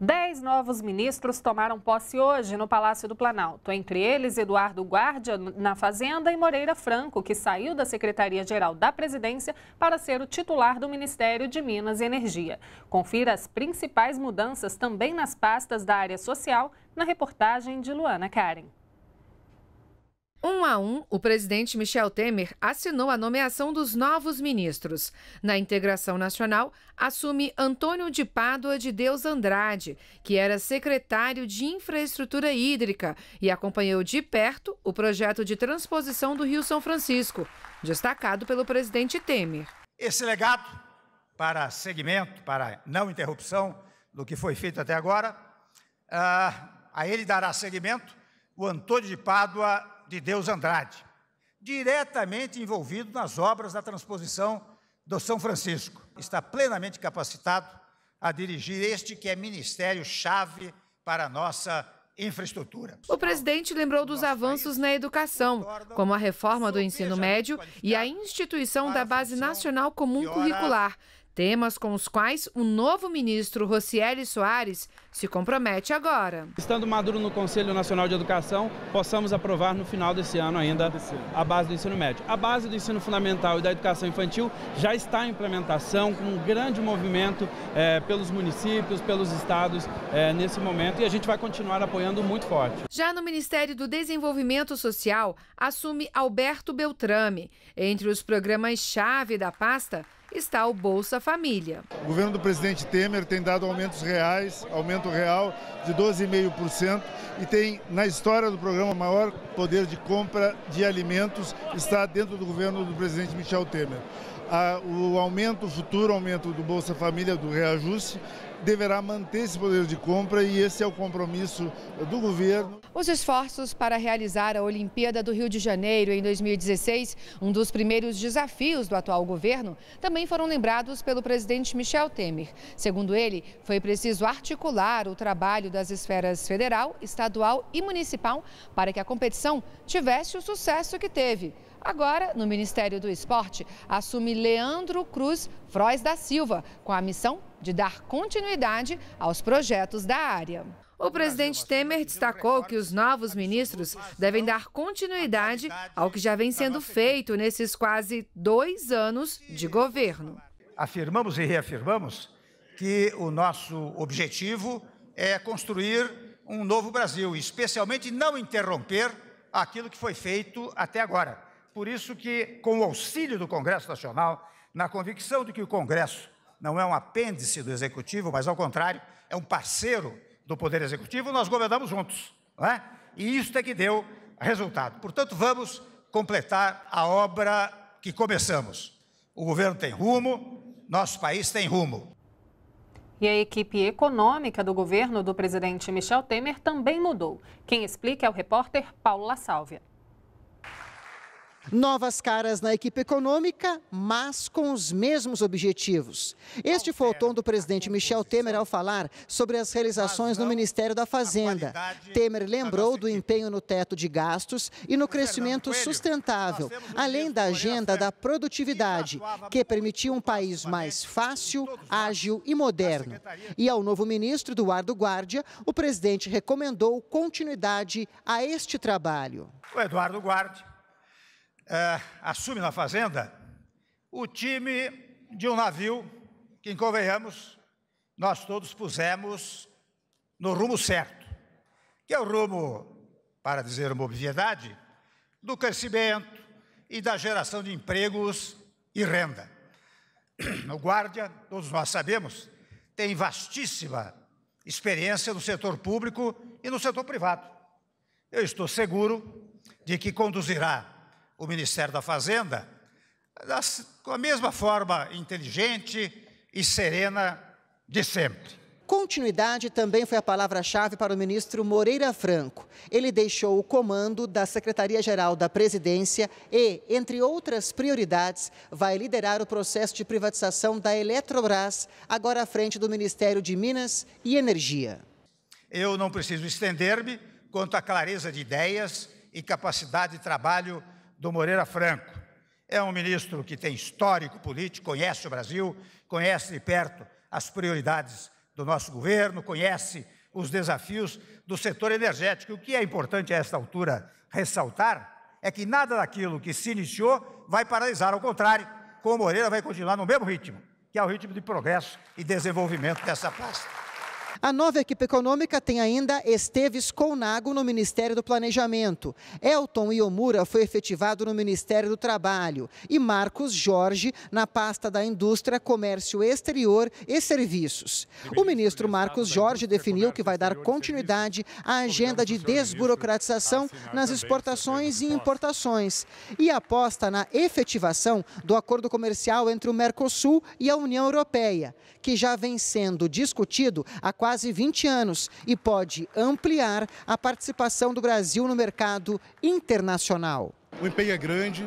Dez novos ministros tomaram posse hoje no Palácio do Planalto, entre eles Eduardo Guardia na Fazenda e Moreira Franco, que saiu da Secretaria-Geral da Presidência para ser o titular do Ministério de Minas e Energia. Confira as principais mudanças também nas pastas da área social na reportagem de Luana Karen. Um a um, o presidente Michel Temer assinou a nomeação dos novos ministros. Na integração nacional, assume Antônio de Pádua de Deus Andrade, que era secretário de Infraestrutura Hídrica e acompanhou de perto o projeto de transposição do Rio São Francisco, destacado pelo presidente Temer. Esse legado para segmento, para não interrupção do que foi feito até agora, ah, a ele dará seguimento o Antônio de Pádua de Deus Andrade, diretamente envolvido nas obras da transposição do São Francisco. Está plenamente capacitado a dirigir este que é ministério-chave para a nossa infraestrutura. O presidente lembrou dos avanços na educação, como a reforma do ensino médio e a instituição da Base Nacional Comum Curricular, Temas com os quais o novo ministro Rocieli Soares se compromete agora. Estando Maduro no Conselho Nacional de Educação, possamos aprovar no final desse ano ainda a base do ensino médio. A base do ensino fundamental e da educação infantil já está em implementação, com um grande movimento é, pelos municípios, pelos estados é, nesse momento, e a gente vai continuar apoiando muito forte. Já no Ministério do Desenvolvimento Social, assume Alberto Beltrame. Entre os programas-chave da pasta, está o Bolsa Família. O governo do presidente Temer tem dado aumentos reais, aumento real de 12,5% e tem, na história do programa, maior poder de compra de alimentos, está dentro do governo do presidente Michel Temer. Ah, o aumento, o futuro aumento do Bolsa Família, do reajuste, deverá manter esse poder de compra e esse é o compromisso do governo. Os esforços para realizar a Olimpíada do Rio de Janeiro em 2016, um dos primeiros desafios do atual governo, também foram lembrados pelo presidente Michel Temer. Segundo ele, foi preciso articular o trabalho das esferas federal, estadual e municipal para que a competição tivesse o sucesso que teve. Agora, no Ministério do Esporte, assume Leandro Cruz Frois da Silva, com a missão de dar continuidade aos projetos da área. O presidente Temer destacou que os novos ministros devem dar continuidade ao que já vem sendo feito nesses quase dois anos de governo. Afirmamos e reafirmamos que o nosso objetivo é construir um novo Brasil, especialmente não interromper aquilo que foi feito até agora. Por isso que, com o auxílio do Congresso Nacional, na convicção de que o Congresso não é um apêndice do Executivo, mas, ao contrário, é um parceiro do Poder Executivo, nós governamos juntos. Não é? E isso é que deu resultado. Portanto, vamos completar a obra que começamos. O governo tem rumo, nosso país tem rumo. E a equipe econômica do governo do presidente Michel Temer também mudou. Quem explica é o repórter Paulo La Sálvia. Novas caras na equipe econômica, mas com os mesmos objetivos. Este foi o tom do presidente Michel Temer ao falar sobre as realizações no Ministério da Fazenda. Temer lembrou do empenho no teto de gastos e no crescimento sustentável, além da agenda da produtividade, que permitiu um país mais fácil, ágil e moderno. E ao novo ministro Eduardo Guardia, o presidente recomendou continuidade a este trabalho. O Eduardo Guardia é, assume na Fazenda o time de um navio que, convenhamos, nós todos pusemos no rumo certo, que é o rumo, para dizer uma obviedade, do crescimento e da geração de empregos e renda. O Guardia, todos nós sabemos, tem vastíssima experiência no setor público e no setor privado. Eu estou seguro de que conduzirá o Ministério da Fazenda, com a mesma forma inteligente e serena de sempre. Continuidade também foi a palavra-chave para o ministro Moreira Franco. Ele deixou o comando da Secretaria-Geral da Presidência e, entre outras prioridades, vai liderar o processo de privatização da Eletrobras, agora à frente do Ministério de Minas e Energia. Eu não preciso estender-me quanto à clareza de ideias e capacidade de trabalho do Moreira Franco. É um ministro que tem histórico político, conhece o Brasil, conhece de perto as prioridades do nosso governo, conhece os desafios do setor energético. O que é importante a esta altura ressaltar é que nada daquilo que se iniciou vai paralisar, ao contrário, com o Moreira vai continuar no mesmo ritmo, que é o ritmo de progresso e desenvolvimento dessa pasta. A nova equipe econômica tem ainda Esteves Colnago no Ministério do Planejamento. Elton Iomura foi efetivado no Ministério do Trabalho. E Marcos Jorge na pasta da Indústria, Comércio Exterior e Serviços. O ministro Marcos Jorge definiu que vai dar continuidade à agenda de desburocratização nas exportações e importações e aposta na efetivação do acordo comercial entre o Mercosul e a União Europeia, que já vem sendo discutido há quase quase 20 anos e pode ampliar a participação do Brasil no mercado internacional. O empenho é grande,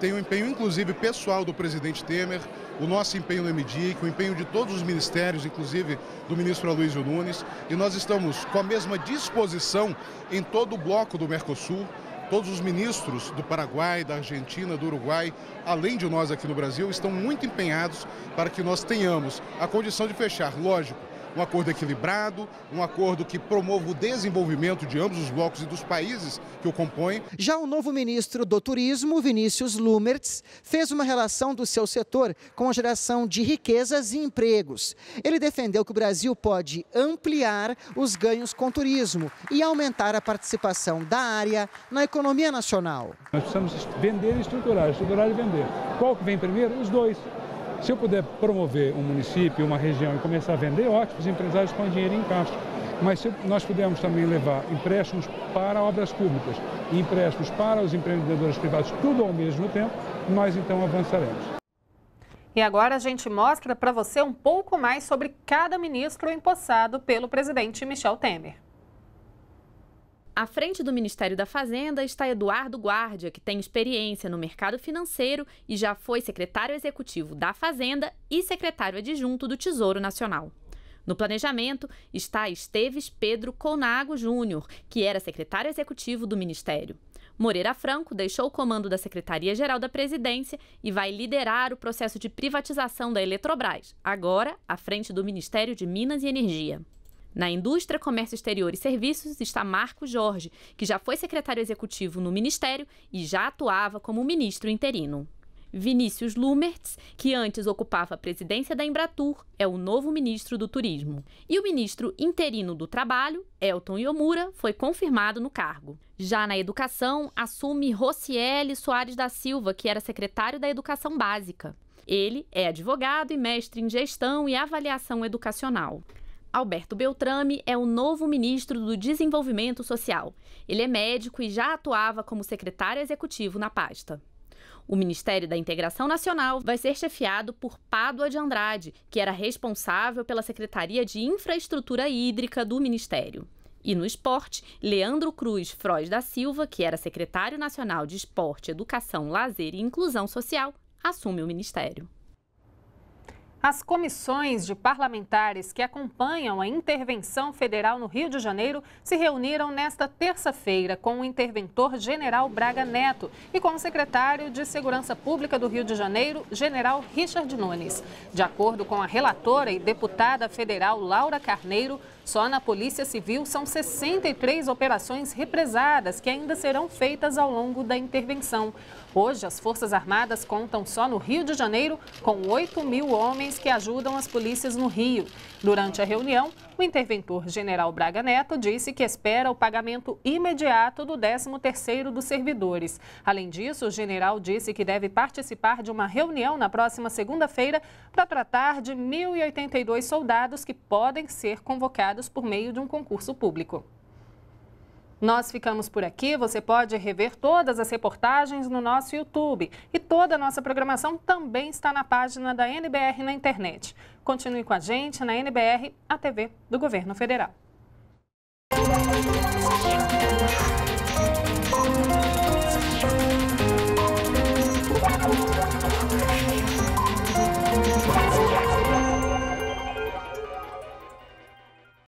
tem o um empenho inclusive pessoal do presidente Temer, o nosso empenho no MDIC, o empenho de todos os ministérios, inclusive do ministro Aloysio Nunes, e nós estamos com a mesma disposição em todo o bloco do Mercosul, todos os ministros do Paraguai, da Argentina, do Uruguai, além de nós aqui no Brasil, estão muito empenhados para que nós tenhamos a condição de fechar, lógico, um acordo equilibrado, um acordo que promova o desenvolvimento de ambos os blocos e dos países que o compõem. Já o novo ministro do Turismo, Vinícius Lumertz, fez uma relação do seu setor com a geração de riquezas e empregos. Ele defendeu que o Brasil pode ampliar os ganhos com turismo e aumentar a participação da área na economia nacional. Nós precisamos vender e estruturar, estruturar e vender. Qual que vem primeiro? Os dois. Se eu puder promover um município, uma região e começar a vender, ótimo, os empresários põem dinheiro em caixa. Mas se nós pudermos também levar empréstimos para obras públicas e empréstimos para os empreendedores privados, tudo ao mesmo tempo, nós então avançaremos. E agora a gente mostra para você um pouco mais sobre cada ministro empossado pelo presidente Michel Temer. À frente do Ministério da Fazenda está Eduardo Guardia, que tem experiência no mercado financeiro e já foi secretário executivo da Fazenda e secretário adjunto do Tesouro Nacional. No planejamento está Esteves Pedro Conago Júnior, que era secretário executivo do Ministério. Moreira Franco deixou o comando da Secretaria-Geral da Presidência e vai liderar o processo de privatização da Eletrobras, agora à frente do Ministério de Minas e Energia. Na indústria, comércio exterior e serviços está Marco Jorge, que já foi secretário executivo no Ministério e já atuava como ministro interino. Vinícius Lumertz, que antes ocupava a presidência da Embratur, é o novo ministro do Turismo. E o ministro interino do Trabalho, Elton Yomura, foi confirmado no cargo. Já na educação, assume Rociele Soares da Silva, que era secretário da Educação Básica. Ele é advogado e mestre em gestão e avaliação educacional. Alberto Beltrame é o novo ministro do Desenvolvimento Social. Ele é médico e já atuava como secretário executivo na pasta. O Ministério da Integração Nacional vai ser chefiado por Pádua de Andrade, que era responsável pela Secretaria de Infraestrutura Hídrica do Ministério. E no esporte, Leandro Cruz Frois da Silva, que era secretário nacional de Esporte, Educação, Lazer e Inclusão Social, assume o ministério. As comissões de parlamentares que acompanham a intervenção federal no Rio de Janeiro se reuniram nesta terça-feira com o interventor general Braga Neto e com o secretário de Segurança Pública do Rio de Janeiro, general Richard Nunes. De acordo com a relatora e deputada federal Laura Carneiro, só na Polícia Civil são 63 operações represadas que ainda serão feitas ao longo da intervenção. Hoje, as Forças Armadas contam só no Rio de Janeiro com 8 mil homens que ajudam as polícias no Rio. Durante a reunião, o interventor general Braga Neto disse que espera o pagamento imediato do 13º dos servidores. Além disso, o general disse que deve participar de uma reunião na próxima segunda-feira para tratar de 1.082 soldados que podem ser convocados realizados por meio de um concurso público. Nós ficamos por aqui. Você pode rever todas as reportagens no nosso YouTube. E toda a nossa programação também está na página da NBR na internet. Continue com a gente na NBR, a TV do Governo Federal.